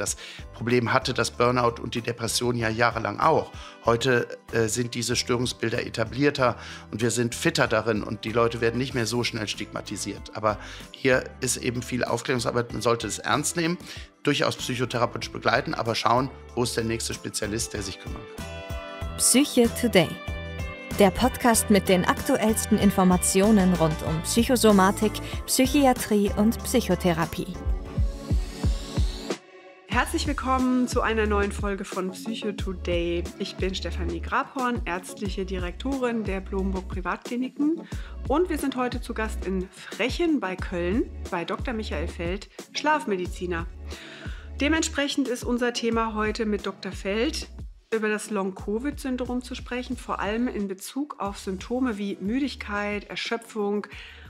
Das Problem hatte das Burnout und die Depression ja jahrelang auch. Heute äh, sind diese Störungsbilder etablierter und wir sind fitter darin und die Leute werden nicht mehr so schnell stigmatisiert. Aber hier ist eben viel Aufklärungsarbeit. Man sollte es ernst nehmen, durchaus psychotherapeutisch begleiten, aber schauen, wo ist der nächste Spezialist, der sich kümmern kann. Psyche Today. Der Podcast mit den aktuellsten Informationen rund um Psychosomatik, Psychiatrie und Psychotherapie. Herzlich willkommen zu einer neuen Folge von Psycho Today. Ich bin Stefanie Grabhorn, ärztliche Direktorin der Blomburg Privatkliniken und wir sind heute zu Gast in Frechen bei Köln bei Dr. Michael Feld, Schlafmediziner. Dementsprechend ist unser Thema heute mit Dr. Feld über das Long-Covid-Syndrom zu sprechen, vor allem in Bezug auf Symptome wie Müdigkeit, Erschöpfung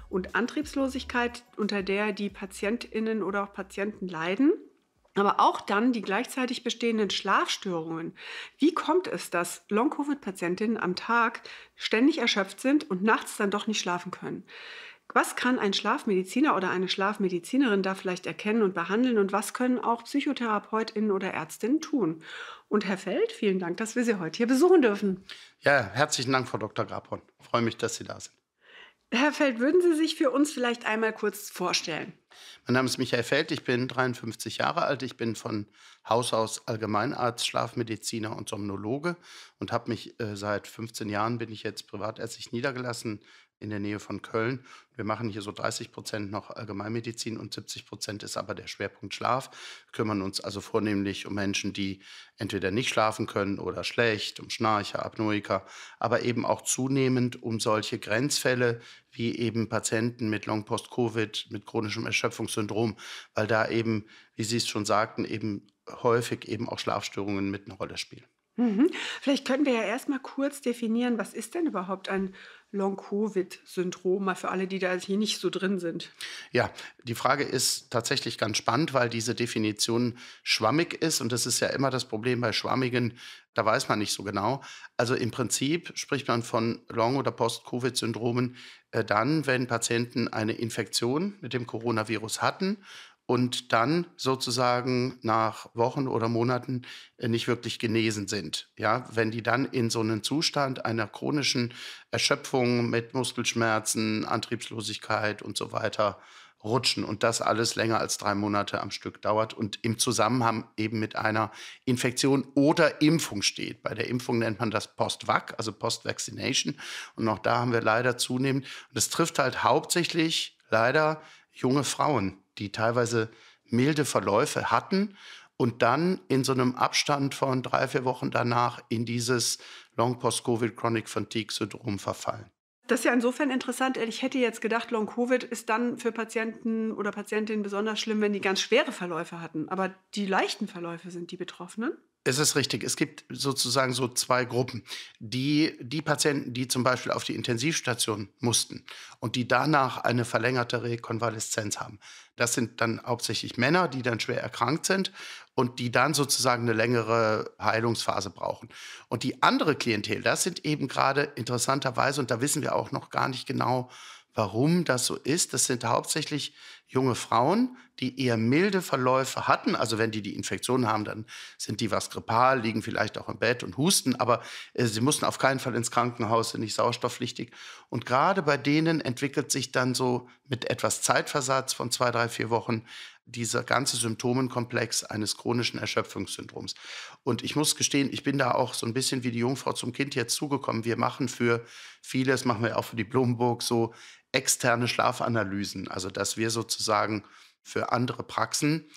und Antriebslosigkeit, unter der die Patientinnen oder auch Patienten leiden aber auch dann die gleichzeitig bestehenden Schlafstörungen. Wie kommt es, dass Long-Covid-Patientinnen am Tag ständig erschöpft sind und nachts dann doch nicht schlafen können? Was kann ein Schlafmediziner oder eine Schlafmedizinerin da vielleicht erkennen und behandeln und was können auch Psychotherapeutinnen oder Ärztinnen tun? Und Herr Feld, vielen Dank, dass wir Sie heute hier besuchen dürfen. Ja, herzlichen Dank, Frau Dr. Grabhorn. Ich freue mich, dass Sie da sind. Herr Feld, würden Sie sich für uns vielleicht einmal kurz vorstellen? Mein Name ist Michael Feld, ich bin 53 Jahre alt, ich bin von Haus aus Allgemeinarzt, Schlafmediziner und Somnologe und habe mich äh, seit 15 Jahren bin ich jetzt privatärztlich niedergelassen in der Nähe von Köln. Wir machen hier so 30 Prozent noch Allgemeinmedizin und 70 Prozent ist aber der Schwerpunkt Schlaf. Wir kümmern uns also vornehmlich um Menschen, die entweder nicht schlafen können oder schlecht, um Schnarcher, Apnoiker, aber eben auch zunehmend um solche Grenzfälle wie eben Patienten mit Long-Post-Covid, mit chronischem Erschöpfungssyndrom, weil da eben, wie Sie es schon sagten, eben häufig eben auch Schlafstörungen mit einer Rolle spielen. Mhm. Vielleicht können wir ja erstmal kurz definieren, was ist denn überhaupt ein Long-Covid-Syndrom, mal für alle, die da hier nicht so drin sind? Ja, die Frage ist tatsächlich ganz spannend, weil diese Definition schwammig ist und das ist ja immer das Problem bei schwammigen, da weiß man nicht so genau. Also im Prinzip spricht man von Long- oder Post-Covid-Syndromen äh, dann, wenn Patienten eine Infektion mit dem Coronavirus hatten und dann sozusagen nach Wochen oder Monaten äh, nicht wirklich genesen sind. Ja, wenn die dann in so einen Zustand einer chronischen Erschöpfung mit Muskelschmerzen, Antriebslosigkeit und so weiter rutschen und das alles länger als drei Monate am Stück dauert und im Zusammenhang eben mit einer Infektion oder Impfung steht. Bei der Impfung nennt man das Post-Vac, also Post-Vaccination. Und auch da haben wir leider zunehmend, und das trifft halt hauptsächlich leider junge Frauen die teilweise milde Verläufe hatten und dann in so einem Abstand von drei, vier Wochen danach in dieses Long-Post-Covid-Chronic-Fatigue-Syndrom verfallen. Das ist ja insofern interessant. Ich hätte jetzt gedacht, Long-Covid ist dann für Patienten oder Patientinnen besonders schlimm, wenn die ganz schwere Verläufe hatten. Aber die leichten Verläufe sind die Betroffenen? Es ist richtig. Es gibt sozusagen so zwei Gruppen. Die, die Patienten, die zum Beispiel auf die Intensivstation mussten und die danach eine verlängerte Rekonvaleszenz haben. Das sind dann hauptsächlich Männer, die dann schwer erkrankt sind und die dann sozusagen eine längere Heilungsphase brauchen. Und die andere Klientel, das sind eben gerade interessanterweise, und da wissen wir auch noch gar nicht genau, warum das so ist. Das sind hauptsächlich junge Frauen, die eher milde Verläufe hatten. Also wenn die die Infektion haben, dann sind die was grippal, liegen vielleicht auch im Bett und husten, aber äh, sie mussten auf keinen Fall ins Krankenhaus, sind nicht sauerstoffpflichtig. Und gerade bei denen entwickelt sich dann so mit etwas Zeitversatz von zwei, drei, vier Wochen dieser ganze Symptomenkomplex eines chronischen Erschöpfungssyndroms. Und ich muss gestehen, ich bin da auch so ein bisschen wie die Jungfrau zum Kind jetzt zugekommen. Wir machen für vieles, machen wir auch für die Blumenburg so externe Schlafanalysen, also dass wir sozusagen für andere Praxen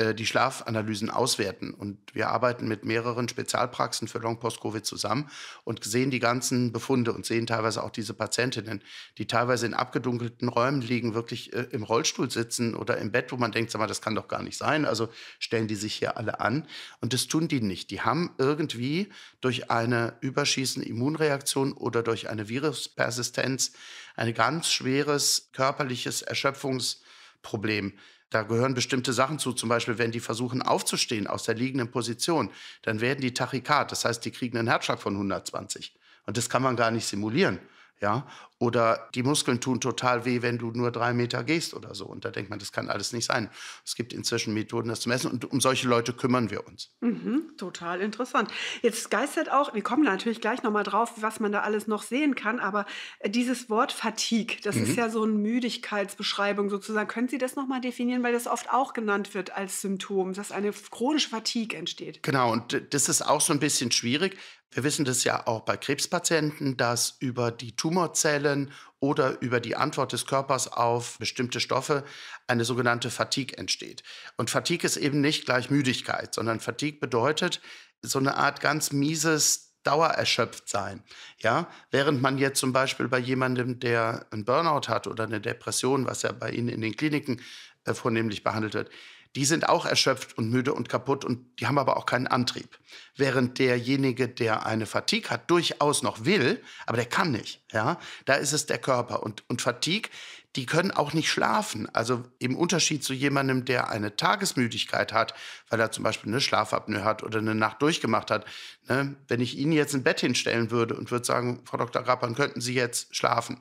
äh, die Schlafanalysen auswerten. Und wir arbeiten mit mehreren Spezialpraxen für Long-Post-Covid zusammen und sehen die ganzen Befunde und sehen teilweise auch diese Patientinnen, die teilweise in abgedunkelten Räumen liegen, wirklich äh, im Rollstuhl sitzen oder im Bett, wo man denkt, sag mal, das kann doch gar nicht sein. Also stellen die sich hier alle an. Und das tun die nicht. Die haben irgendwie durch eine überschießende Immunreaktion oder durch eine Viruspersistenz ein ganz schweres körperliches Erschöpfungsproblem. Da gehören bestimmte Sachen zu. Zum Beispiel, wenn die versuchen aufzustehen aus der liegenden Position, dann werden die tachykard. Das heißt, die kriegen einen Herzschlag von 120. Und das kann man gar nicht simulieren. Ja, oder die Muskeln tun total weh, wenn du nur drei Meter gehst oder so. Und da denkt man, das kann alles nicht sein. Es gibt inzwischen Methoden, das zu messen. Und um solche Leute kümmern wir uns. Mhm, total interessant. Jetzt geistert auch, wir kommen natürlich gleich nochmal drauf, was man da alles noch sehen kann. Aber dieses Wort Fatigue, das mhm. ist ja so eine Müdigkeitsbeschreibung sozusagen. Können Sie das nochmal definieren? Weil das oft auch genannt wird als Symptom, dass eine chronische Fatigue entsteht. Genau. Und das ist auch so ein bisschen schwierig. Wir wissen das ja auch bei Krebspatienten, dass über die Tumorzelle Fällen oder über die Antwort des Körpers auf bestimmte Stoffe eine sogenannte Fatigue entsteht. Und Fatigue ist eben nicht gleich Müdigkeit, sondern Fatigue bedeutet so eine Art ganz mieses dauererschöpft sein. Ja, während man jetzt zum Beispiel bei jemandem, der einen Burnout hat oder eine Depression, was ja bei Ihnen in den Kliniken äh, vornehmlich behandelt wird, die sind auch erschöpft und müde und kaputt und die haben aber auch keinen Antrieb. Während derjenige, der eine Fatigue hat, durchaus noch will, aber der kann nicht. Ja? Da ist es der Körper. Und, und Fatigue, die können auch nicht schlafen. Also im Unterschied zu jemandem, der eine Tagesmüdigkeit hat, weil er zum Beispiel eine Schlafapnoe hat oder eine Nacht durchgemacht hat. Ne? Wenn ich Ihnen jetzt ein Bett hinstellen würde und würde sagen, Frau Dr. Rappan, könnten Sie jetzt schlafen?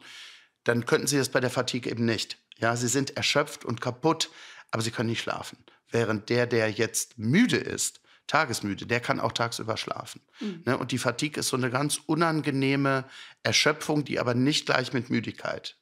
Dann könnten Sie das bei der Fatigue eben nicht. Ja, sie sind erschöpft und kaputt, aber sie können nicht schlafen. Während der, der jetzt müde ist, tagesmüde, der kann auch tagsüber schlafen. Mhm. Ne? Und die Fatigue ist so eine ganz unangenehme Erschöpfung, die aber nicht gleich mit Müdigkeit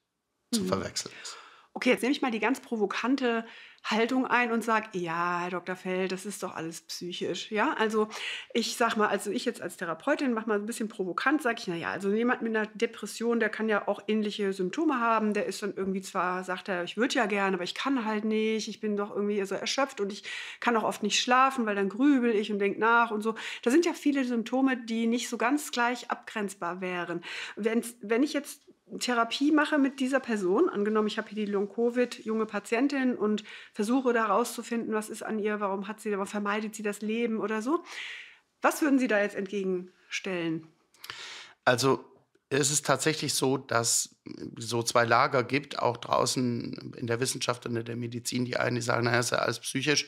mhm. zu verwechseln ist. Okay, jetzt nehme ich mal die ganz provokante Haltung ein und sage, ja, Herr Dr. Feld, das ist doch alles psychisch. Ja, also ich sage mal, also ich jetzt als Therapeutin mache mal ein bisschen provokant, sage ich, naja, also jemand mit einer Depression, der kann ja auch ähnliche Symptome haben, der ist dann irgendwie zwar, sagt er, ich würde ja gerne, aber ich kann halt nicht, ich bin doch irgendwie so erschöpft und ich kann auch oft nicht schlafen, weil dann grübel ich und denke nach und so. Da sind ja viele Symptome, die nicht so ganz gleich abgrenzbar wären. Wenn's, wenn ich jetzt Therapie mache mit dieser Person, angenommen, ich habe hier die Long-Covid, junge Patientin und versuche da rauszufinden, was ist an ihr, warum hat sie, warum vermeidet sie das Leben oder so. Was würden Sie da jetzt entgegenstellen? Also es ist tatsächlich so, dass so zwei Lager gibt, auch draußen in der Wissenschaft und in der Medizin. Die einen, die sagen, naja, ist ja alles psychisch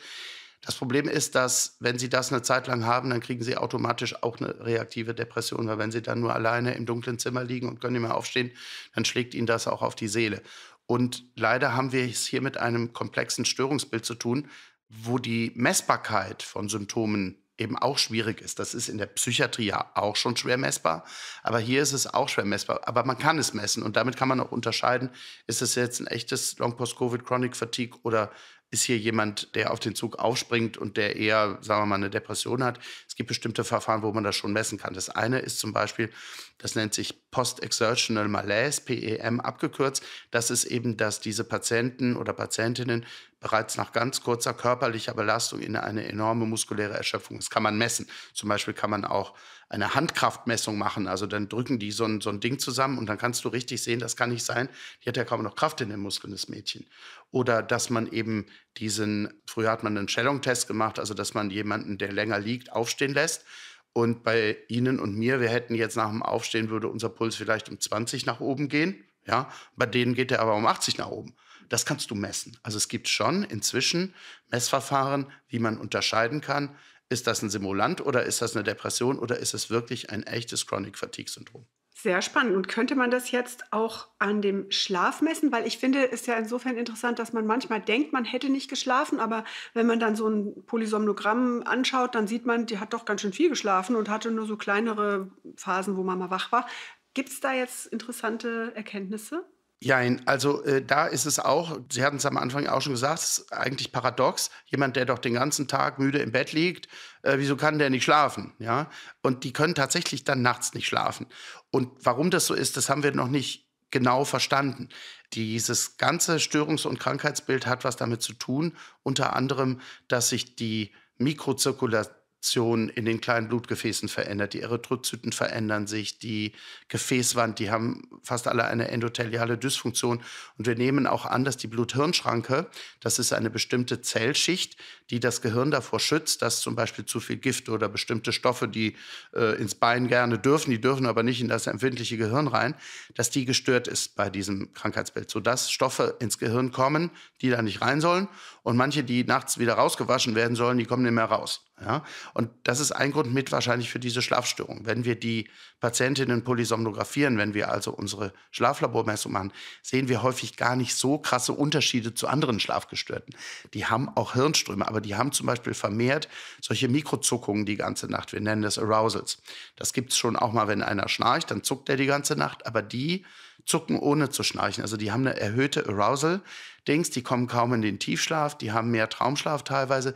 das Problem ist, dass wenn Sie das eine Zeit lang haben, dann kriegen Sie automatisch auch eine reaktive Depression, weil wenn Sie dann nur alleine im dunklen Zimmer liegen und können nicht mehr aufstehen, dann schlägt Ihnen das auch auf die Seele. Und leider haben wir es hier mit einem komplexen Störungsbild zu tun, wo die Messbarkeit von Symptomen eben auch schwierig ist. Das ist in der Psychiatrie ja auch schon schwer messbar, aber hier ist es auch schwer messbar. Aber man kann es messen und damit kann man auch unterscheiden, ist es jetzt ein echtes Long Post-Covid Chronic Fatigue oder ist hier jemand, der auf den Zug aufspringt und der eher, sagen wir mal, eine Depression hat. Es gibt bestimmte Verfahren, wo man das schon messen kann. Das eine ist zum Beispiel, das nennt sich Post-Exertional Malaise, PEM abgekürzt. Das ist eben, dass diese Patienten oder Patientinnen bereits nach ganz kurzer körperlicher Belastung in eine enorme muskuläre Erschöpfung, das kann man messen. Zum Beispiel kann man auch eine Handkraftmessung machen. Also dann drücken die so ein, so ein Ding zusammen und dann kannst du richtig sehen, das kann nicht sein. Die hat ja kaum noch Kraft in den Muskeln, des Mädchen. Oder dass man eben diesen, früher hat man einen Schellung-Test gemacht, also dass man jemanden, der länger liegt, aufstehen lässt. Und bei Ihnen und mir, wir hätten jetzt nach dem Aufstehen, würde unser Puls vielleicht um 20 nach oben gehen. Ja, bei denen geht er aber um 80 nach oben. Das kannst du messen. Also es gibt schon inzwischen Messverfahren, wie man unterscheiden kann, ist das ein Simulant oder ist das eine Depression oder ist es wirklich ein echtes Chronic Fatigue Syndrom? Sehr spannend. Und könnte man das jetzt auch an dem Schlaf messen? Weil ich finde, es ist ja insofern interessant, dass man manchmal denkt, man hätte nicht geschlafen, aber wenn man dann so ein Polysomnogramm anschaut, dann sieht man, die hat doch ganz schön viel geschlafen und hatte nur so kleinere Phasen, wo man mal wach war. Gibt es da jetzt interessante Erkenntnisse? Jein, also äh, da ist es auch, Sie hatten es am Anfang auch schon gesagt, ist eigentlich paradox. Jemand, der doch den ganzen Tag müde im Bett liegt, äh, wieso kann der nicht schlafen? Ja? Und die können tatsächlich dann nachts nicht schlafen. Und warum das so ist, das haben wir noch nicht genau verstanden. Dieses ganze Störungs- und Krankheitsbild hat was damit zu tun, unter anderem, dass sich die Mikrozirkulation Aktion in den kleinen Blutgefäßen verändert. Die Erythrozyten verändern sich, die Gefäßwand, die haben fast alle eine endotheliale Dysfunktion. Und wir nehmen auch an, dass die Blut-Hirn-Schranke, das ist eine bestimmte Zellschicht, die das Gehirn davor schützt, dass zum Beispiel zu viel Gift oder bestimmte Stoffe, die äh, ins Bein gerne dürfen, die dürfen aber nicht in das empfindliche Gehirn rein, dass die gestört ist bei diesem Krankheitsbild, sodass Stoffe ins Gehirn kommen, die da nicht rein sollen und manche, die nachts wieder rausgewaschen werden sollen, die kommen nicht mehr raus. Ja? Und das ist ein Grund mit wahrscheinlich für diese Schlafstörung. Wenn wir die Patientinnen polysomnographieren, wenn wir also unsere Schlaflabormessung machen, sehen wir häufig gar nicht so krasse Unterschiede zu anderen Schlafgestörten. Die haben auch Hirnströme, aber die haben zum Beispiel vermehrt solche Mikrozuckungen die ganze Nacht. Wir nennen das Arousals. Das gibt es schon auch mal, wenn einer schnarcht, dann zuckt er die ganze Nacht, aber die zucken, ohne zu schnarchen. Also die haben eine erhöhte Arousal-Dings, die kommen kaum in den Tiefschlaf, die haben mehr Traumschlaf teilweise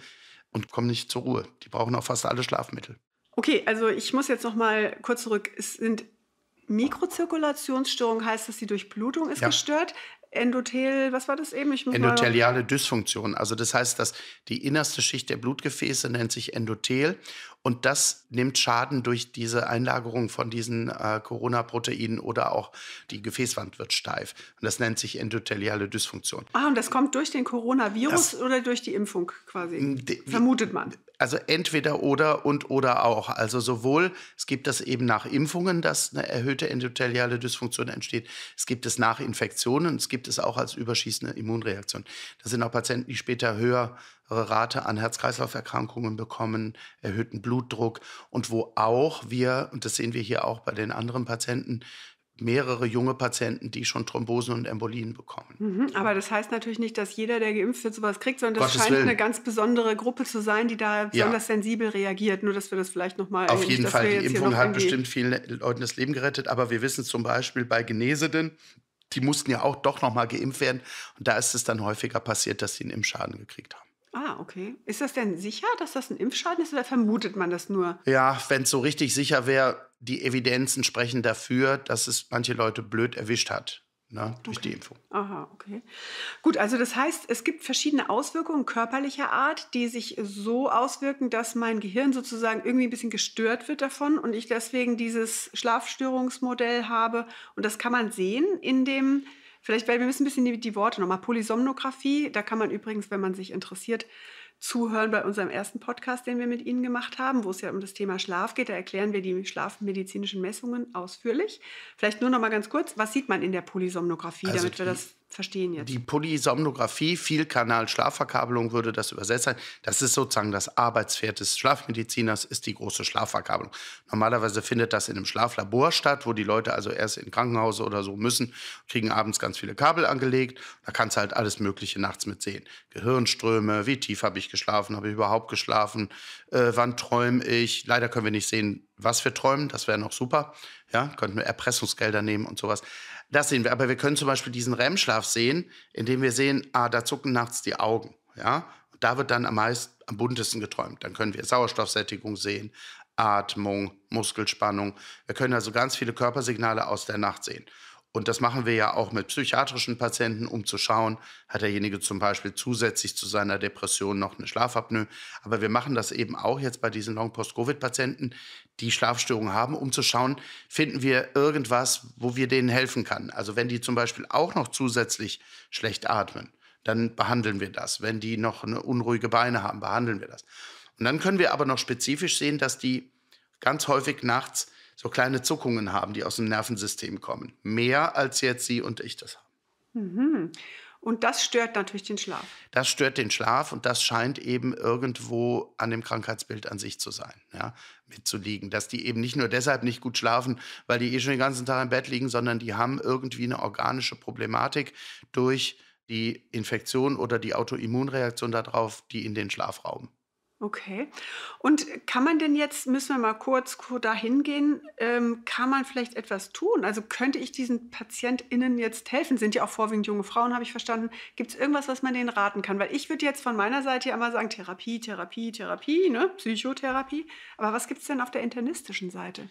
und kommen nicht zur Ruhe. Die brauchen auch fast alle Schlafmittel. Okay, also ich muss jetzt noch mal kurz zurück. Es sind Mikrozirkulationsstörungen, heißt das, die Durchblutung ist ja. gestört. Endothel, was war das eben? Endotheliale Dysfunktion. Also das heißt, dass die innerste Schicht der Blutgefäße nennt sich Endothel und das nimmt Schaden durch diese Einlagerung von diesen äh, Corona-Proteinen oder auch die Gefäßwand wird steif. Und das nennt sich endotheliale Dysfunktion. Ah, und das kommt durch den Coronavirus das, oder durch die Impfung quasi? Vermutet man. Also entweder oder und oder auch. Also sowohl, es gibt das eben nach Impfungen, dass eine erhöhte endotheliale Dysfunktion entsteht. Es gibt es nach Infektionen, es gibt es auch als überschießende Immunreaktion. Das sind auch Patienten, die später höher Rate an Herz-Kreislauf-Erkrankungen bekommen, erhöhten Blutdruck und wo auch wir, und das sehen wir hier auch bei den anderen Patienten, mehrere junge Patienten, die schon Thrombosen und Embolien bekommen. Mhm, aber das heißt natürlich nicht, dass jeder, der geimpft wird, sowas kriegt, sondern das Gottes scheint Willen. eine ganz besondere Gruppe zu sein, die da besonders ja. sensibel reagiert. Nur, dass wir das vielleicht nochmal... Auf jeden Fall, die Impfung hat bestimmt vielen Leuten das Leben gerettet, aber wir wissen zum Beispiel bei Genesenden, die mussten ja auch doch nochmal geimpft werden. Und da ist es dann häufiger passiert, dass sie einen Impfschaden gekriegt haben. Ah, okay. Ist das denn sicher, dass das ein Impfschaden ist oder vermutet man das nur? Ja, wenn es so richtig sicher wäre, die Evidenzen sprechen dafür, dass es manche Leute blöd erwischt hat. Ne, durch okay. die Impfung. Aha, okay. Gut, also das heißt, es gibt verschiedene Auswirkungen körperlicher Art, die sich so auswirken, dass mein Gehirn sozusagen irgendwie ein bisschen gestört wird davon und ich deswegen dieses Schlafstörungsmodell habe. Und das kann man sehen in dem Vielleicht weil wir müssen ein bisschen die, die Worte nochmal. Polysomnographie, da kann man übrigens, wenn man sich interessiert, zuhören bei unserem ersten Podcast, den wir mit Ihnen gemacht haben, wo es ja um das Thema Schlaf geht. Da erklären wir die schlafmedizinischen Messungen ausführlich. Vielleicht nur noch mal ganz kurz, was sieht man in der Polysomnographie, also damit wir das verstehen jetzt. Die Polysomnographie, Vielkanal-Schlafverkabelung würde das übersetzt sein. Das ist sozusagen das Arbeitspferd des Schlafmediziners, ist die große Schlafverkabelung. Normalerweise findet das in einem Schlaflabor statt, wo die Leute also erst in Krankenhaus oder so müssen, kriegen abends ganz viele Kabel angelegt. Da kannst du halt alles Mögliche nachts mit sehen. Gehirnströme, wie tief habe ich geschlafen, habe ich überhaupt geschlafen, äh, wann träume ich. Leider können wir nicht sehen, was wir träumen, das wäre noch super. Ja, könnten wir Erpressungsgelder nehmen und sowas. Das sehen wir. Aber wir können zum Beispiel diesen REM-Schlaf sehen, indem wir sehen, ah, da zucken nachts die Augen. Ja? da wird dann am meisten, am buntesten geträumt. Dann können wir Sauerstoffsättigung sehen, Atmung, Muskelspannung. Wir können also ganz viele Körpersignale aus der Nacht sehen. Und das machen wir ja auch mit psychiatrischen Patienten, um zu schauen, hat derjenige zum Beispiel zusätzlich zu seiner Depression noch eine Schlafapnoe. Aber wir machen das eben auch jetzt bei diesen Long-Post-Covid-Patienten, die Schlafstörungen haben, um zu schauen, finden wir irgendwas, wo wir denen helfen können. Also wenn die zum Beispiel auch noch zusätzlich schlecht atmen, dann behandeln wir das. Wenn die noch eine unruhige Beine haben, behandeln wir das. Und dann können wir aber noch spezifisch sehen, dass die ganz häufig nachts so kleine Zuckungen haben, die aus dem Nervensystem kommen. Mehr als jetzt Sie und ich das haben. Mhm. Und das stört natürlich den Schlaf. Das stört den Schlaf und das scheint eben irgendwo an dem Krankheitsbild an sich zu sein, ja, mitzuliegen. Dass die eben nicht nur deshalb nicht gut schlafen, weil die eh schon den ganzen Tag im Bett liegen, sondern die haben irgendwie eine organische Problematik durch die Infektion oder die Autoimmunreaktion darauf, die in den Schlafraum Okay. Und kann man denn jetzt, müssen wir mal kurz, kurz dahin gehen, ähm, kann man vielleicht etwas tun? Also könnte ich diesen PatientInnen jetzt helfen? Sind ja auch vorwiegend junge Frauen, habe ich verstanden. Gibt es irgendwas, was man denen raten kann? Weil ich würde jetzt von meiner Seite ja immer sagen, Therapie, Therapie, Therapie, ne? Psychotherapie. Aber was gibt es denn auf der internistischen Seite?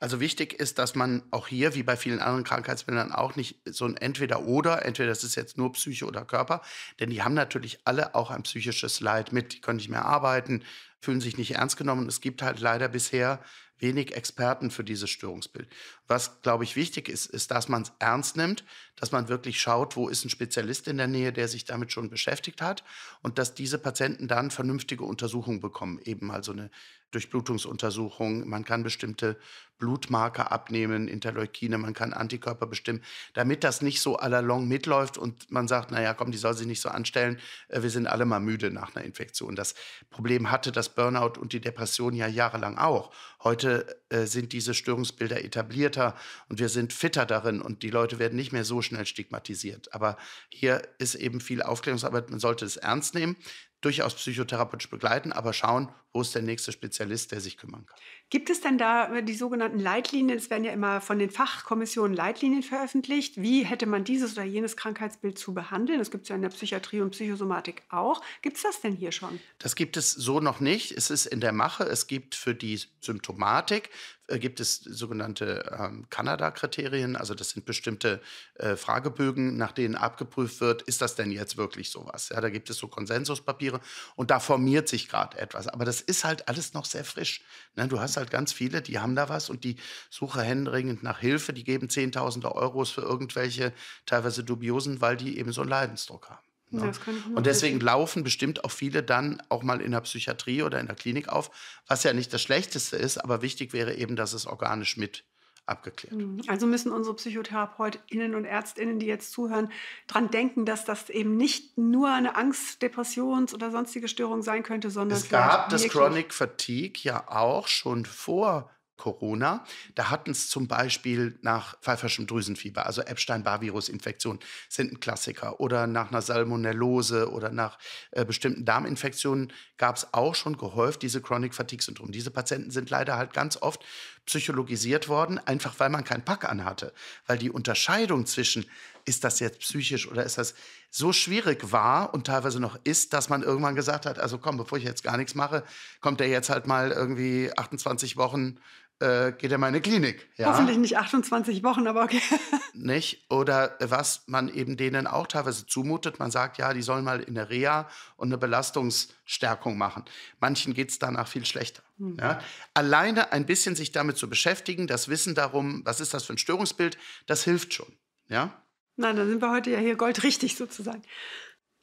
Also wichtig ist, dass man auch hier, wie bei vielen anderen Krankheitsbildern, auch nicht so ein Entweder-Oder, entweder das ist jetzt nur Psyche oder Körper, denn die haben natürlich alle auch ein psychisches Leid mit. Die können nicht mehr arbeiten, fühlen sich nicht ernst genommen. Es gibt halt leider bisher wenig Experten für dieses Störungsbild. Was, glaube ich, wichtig ist, ist, dass man es ernst nimmt, dass man wirklich schaut, wo ist ein Spezialist in der Nähe, der sich damit schon beschäftigt hat und dass diese Patienten dann vernünftige Untersuchungen bekommen, eben also eine Durchblutungsuntersuchung, man kann bestimmte Blutmarker abnehmen, Interleukine, man kann Antikörper bestimmen, damit das nicht so à la long mitläuft und man sagt, naja, komm, die soll sich nicht so anstellen, äh, wir sind alle mal müde nach einer Infektion. Das Problem hatte das Burnout und die Depression ja jahrelang auch. Heute äh, sind diese Störungsbilder etablierter und wir sind fitter darin und die Leute werden nicht mehr so schnell stigmatisiert. Aber hier ist eben viel Aufklärungsarbeit. Man sollte es ernst nehmen, durchaus psychotherapeutisch begleiten, aber schauen, wo ist der nächste Spezialist, der sich kümmern kann. Gibt es denn da äh, die sogenannten Leitlinien? Es werden ja immer von den Fachkommissionen Leitlinien veröffentlicht. Wie hätte man dieses oder jenes Krankheitsbild zu behandeln? Das gibt es ja in der Psychiatrie und Psychosomatik auch. Gibt es das denn hier schon? Das gibt es so noch nicht. Es ist in der Mache. Es gibt für die Symptomatik äh, gibt es sogenannte ähm, Kanada-Kriterien. Also das sind bestimmte äh, Fragebögen, nach denen abgeprüft wird, ist das denn jetzt wirklich sowas? Ja, da gibt es so Konsensuspapiere und da formiert sich gerade etwas. Aber das das ist halt alles noch sehr frisch. Ne? Du hast halt ganz viele, die haben da was und die suchen händeringend nach Hilfe, die geben Zehntausende Euros für irgendwelche teilweise dubiosen, weil die eben so einen Leidensdruck haben. Ne? Und deswegen wissen. laufen bestimmt auch viele dann auch mal in der Psychiatrie oder in der Klinik auf, was ja nicht das Schlechteste ist, aber wichtig wäre eben, dass es organisch mit abgeklärt. Mhm. Also müssen unsere PsychotherapeutInnen und ÄrztInnen, die jetzt zuhören, daran denken, dass das eben nicht nur eine Angst, Depressions- oder sonstige Störung sein könnte, sondern. Es gab das Chronic Fatigue ja auch schon vor Corona. Da hatten es zum Beispiel nach pfeiferschem Drüsenfieber, also Epstein-Barr-Virus-Infektion, sind ein Klassiker. Oder nach einer Salmonellose oder nach äh, bestimmten Darminfektionen gab es auch schon gehäuft diese Chronic Fatigue-Syndrom. Diese Patienten sind leider halt ganz oft psychologisiert worden, einfach weil man keinen Pack anhatte. Weil die Unterscheidung zwischen, ist das jetzt psychisch oder ist das so schwierig war und teilweise noch ist, dass man irgendwann gesagt hat, also komm, bevor ich jetzt gar nichts mache, kommt der jetzt halt mal irgendwie 28 Wochen äh, geht er mal in meine Klinik. Ja? Hoffentlich nicht 28 Wochen, aber okay. nicht? Oder was man eben denen auch teilweise zumutet, man sagt, ja, die sollen mal in der Reha und eine Belastungsstärkung machen. Manchen geht es danach viel schlechter. Mhm. Ja? Alleine ein bisschen sich damit zu beschäftigen, das Wissen darum, was ist das für ein Störungsbild, das hilft schon. Ja? Na, dann sind wir heute ja hier goldrichtig sozusagen.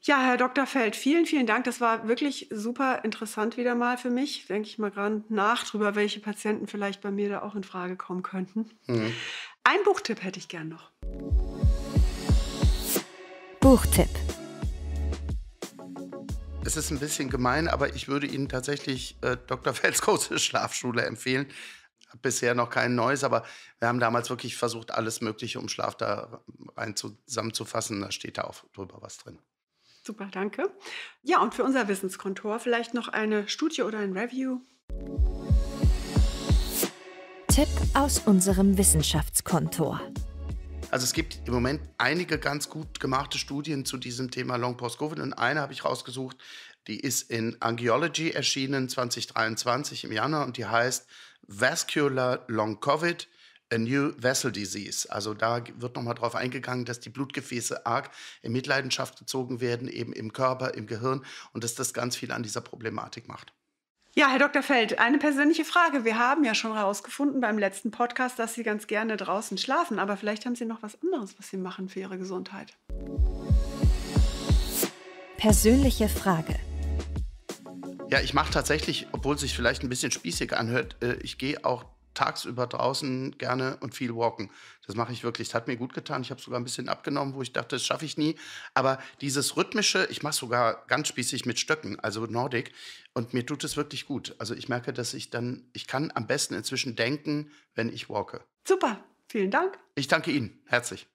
Ja, Herr Dr. Feld, vielen, vielen Dank. Das war wirklich super interessant wieder mal für mich. Denke ich mal gerade nach drüber, welche Patienten vielleicht bei mir da auch in Frage kommen könnten. Mhm. Ein Buchtipp hätte ich gern noch. Buchtipp. Es ist ein bisschen gemein, aber ich würde Ihnen tatsächlich äh, Dr. Felds große Schlafschule empfehlen. Bisher noch kein neues, aber wir haben damals wirklich versucht, alles Mögliche um Schlaf da rein zusammenzufassen. Da steht da auch drüber was drin. Super, danke. Ja, und für unser Wissenskontor vielleicht noch eine Studie oder ein Review. Tipp aus unserem Wissenschaftskontor. Also es gibt im Moment einige ganz gut gemachte Studien zu diesem Thema Long Post-Covid und eine habe ich rausgesucht, die ist in Angiology erschienen 2023 im Januar und die heißt Vascular Long Covid – A New Vessel Disease. Also da wird nochmal darauf eingegangen, dass die Blutgefäße arg in Mitleidenschaft gezogen werden, eben im Körper, im Gehirn und dass das ganz viel an dieser Problematik macht. Ja, Herr Dr. Feld, eine persönliche Frage. Wir haben ja schon herausgefunden beim letzten Podcast, dass Sie ganz gerne draußen schlafen, aber vielleicht haben Sie noch was anderes, was Sie machen für Ihre Gesundheit. Persönliche Frage. Ja, ich mache tatsächlich, obwohl es sich vielleicht ein bisschen spießig anhört, äh, ich gehe auch tagsüber draußen gerne und viel walken. Das mache ich wirklich. Das hat mir gut getan. Ich habe sogar ein bisschen abgenommen, wo ich dachte, das schaffe ich nie. Aber dieses rhythmische, ich mache sogar ganz spießig mit Stöcken, also Nordic. Und mir tut es wirklich gut. Also ich merke, dass ich dann, ich kann am besten inzwischen denken, wenn ich walke. Super, vielen Dank. Ich danke Ihnen herzlich.